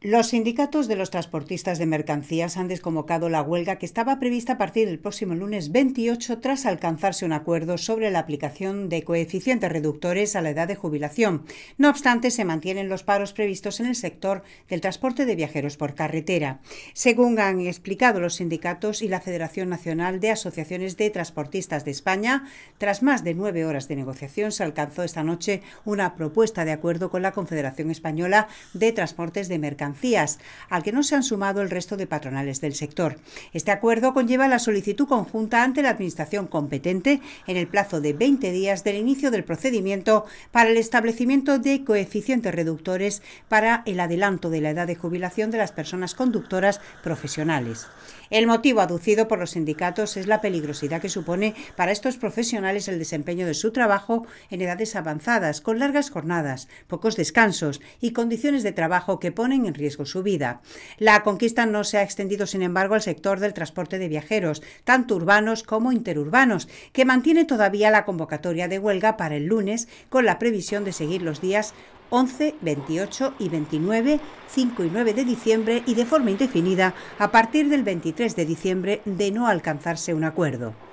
Los sindicatos de los transportistas de mercancías han desconvocado la huelga que estaba prevista a partir del próximo lunes 28 tras alcanzarse un acuerdo sobre la aplicación de coeficientes reductores a la edad de jubilación. No obstante, se mantienen los paros previstos en el sector del transporte de viajeros por carretera. Según han explicado los sindicatos y la Federación Nacional de Asociaciones de Transportistas de España, tras más de nueve horas de negociación se alcanzó esta noche una propuesta de acuerdo con la Confederación Española de Transportes de Mercancías al que no se han sumado el resto de patronales del sector. Este acuerdo conlleva la solicitud conjunta ante la Administración competente en el plazo de 20 días del inicio del procedimiento para el establecimiento de coeficientes reductores para el adelanto de la edad de jubilación de las personas conductoras profesionales. El motivo aducido por los sindicatos es la peligrosidad que supone para estos profesionales el desempeño de su trabajo en edades avanzadas, con largas jornadas, pocos descansos y condiciones de trabajo que ponen en riesgo su vida. La conquista no se ha extendido, sin embargo, al sector del transporte de viajeros, tanto urbanos como interurbanos, que mantiene todavía la convocatoria de huelga para el lunes con la previsión de seguir los días 11, 28 y 29, 5 y 9 de diciembre y de forma indefinida a partir del 23 de diciembre de no alcanzarse un acuerdo.